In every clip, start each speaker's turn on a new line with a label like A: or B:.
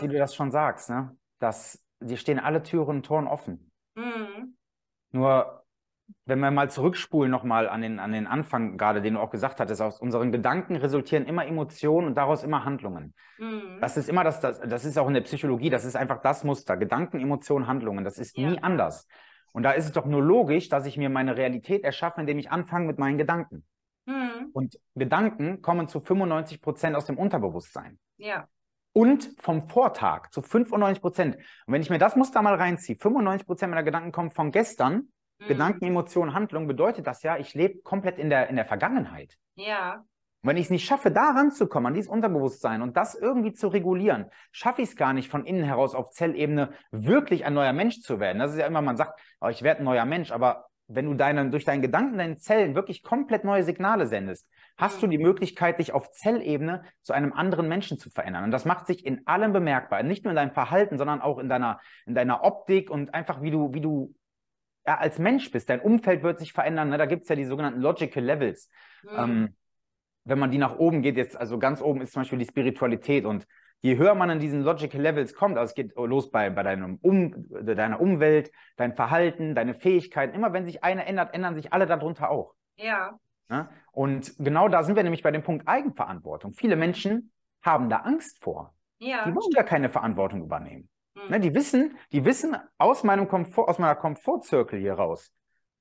A: wie du das schon sagst, ne? Dass dir stehen alle Türen und Toren offen. Mhm. Nur, wenn wir mal zurückspulen nochmal an den, an den Anfang, gerade den du auch gesagt hattest, aus unseren Gedanken resultieren immer Emotionen und daraus immer Handlungen. Mhm. Das ist immer das, das, das ist auch in der Psychologie, das ist einfach das Muster. Gedanken, Emotionen, Handlungen, das ist ja. nie anders. Und da ist es doch nur logisch, dass ich mir meine Realität erschaffe, indem ich anfange mit meinen Gedanken. Mhm. Und Gedanken kommen zu 95 Prozent aus dem Unterbewusstsein. Ja und vom Vortag zu 95 Prozent. Und wenn ich mir das Muster mal reinziehe, 95 Prozent meiner Gedanken kommen von gestern, mhm. Gedanken, Emotionen, Handlungen, bedeutet das ja, ich lebe komplett in der, in der Vergangenheit. Ja. Und wenn ich es nicht schaffe, da ranzukommen, an dieses Unterbewusstsein und das irgendwie zu regulieren, schaffe ich es gar nicht von innen heraus auf Zellebene wirklich ein neuer Mensch zu werden. Das ist ja immer, man sagt, oh, ich werde ein neuer Mensch, aber wenn du deinen, durch deinen Gedanken deinen Zellen wirklich komplett neue Signale sendest, hast du mhm. die Möglichkeit, dich auf Zellebene zu einem anderen Menschen zu verändern. Und das macht sich in allem bemerkbar. Nicht nur in deinem Verhalten, sondern auch in deiner, in deiner Optik und einfach, wie du, wie du ja, als Mensch bist. Dein Umfeld wird sich verändern. Ne? Da gibt es ja die sogenannten Logical Levels. Mhm. Ähm, wenn man die nach oben geht, jetzt, also ganz oben ist zum Beispiel die Spiritualität und je höher man an diesen Logical Levels kommt, also es geht los bei, bei deinem um, deiner Umwelt, dein Verhalten, deine Fähigkeiten, immer wenn sich einer ändert, ändern sich alle darunter auch. Ja. ja. Ne? Und genau da sind wir nämlich bei dem Punkt Eigenverantwortung. Viele Menschen haben da Angst vor. Ja. Die wollen gar keine Verantwortung übernehmen. Mhm. Ne, die wissen, die wissen aus meinem Komfort, aus meiner Komfortzirkel hier raus,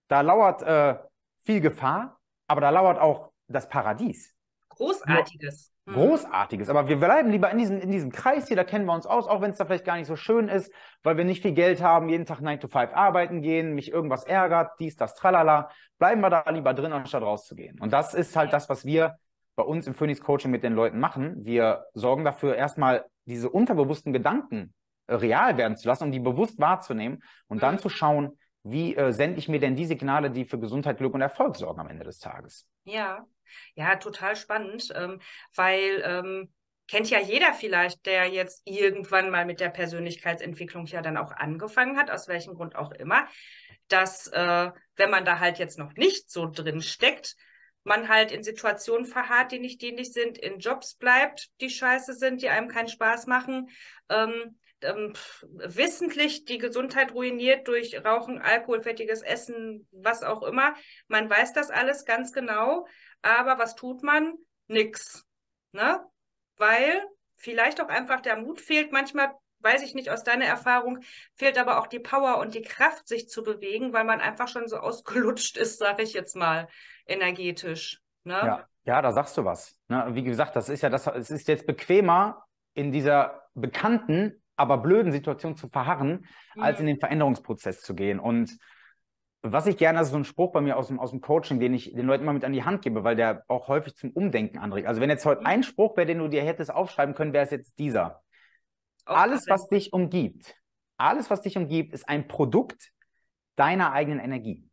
A: da lauert äh, viel Gefahr, aber da lauert auch das Paradies.
B: Großartiges. Mhm. Großartiges. Aber
A: wir bleiben lieber in diesem, in diesem Kreis hier, da kennen wir uns aus, auch wenn es da vielleicht gar nicht so schön ist, weil wir nicht viel Geld haben, jeden Tag 9 to 5 arbeiten gehen, mich irgendwas ärgert, dies, das, tralala. Bleiben wir da lieber drin, anstatt rauszugehen. Und das ist halt das, was wir bei uns im Phoenix Coaching mit den Leuten machen. Wir sorgen dafür, erstmal diese unterbewussten Gedanken äh, real werden zu lassen, um die bewusst wahrzunehmen und dann mhm. zu schauen, wie äh, sende ich mir denn die Signale, die für Gesundheit, Glück und Erfolg sorgen am Ende des Tages?
B: Ja, ja, total spannend, ähm, weil ähm, kennt ja jeder vielleicht, der jetzt irgendwann mal mit der Persönlichkeitsentwicklung ja dann auch angefangen hat, aus welchem Grund auch immer, dass äh, wenn man da halt jetzt noch nicht so drin steckt, man halt in Situationen verharrt, die nicht dienlich sind, in Jobs bleibt, die scheiße sind, die einem keinen Spaß machen. Ähm, ähm, wissentlich die Gesundheit ruiniert durch Rauchen, Alkohol, fettiges Essen, was auch immer. Man weiß das alles ganz genau, aber was tut man? Nix. Ne? Weil vielleicht auch einfach der Mut fehlt manchmal, weiß ich nicht aus deiner Erfahrung, fehlt aber auch die Power und die Kraft, sich zu bewegen, weil man einfach schon so ausgelutscht ist, sage ich jetzt mal, energetisch. Ne? Ja.
A: ja, da sagst du was. Ne? Wie gesagt, das ist ja das, es ist jetzt bequemer, in dieser bekannten aber blöden Situation zu verharren, ja. als in mhm. den Veränderungsprozess zu gehen. Und was ich gerne, das ist so ein Spruch bei mir aus dem, aus dem Coaching, den ich den Leuten mal mit an die Hand gebe, weil der auch häufig zum Umdenken anregt. Also wenn jetzt heute mhm. ein Spruch wäre, den du dir hättest aufschreiben können, wäre es jetzt dieser. Auch alles, was dich umgibt, alles, was dich umgibt, ist ein Produkt deiner eigenen Energie.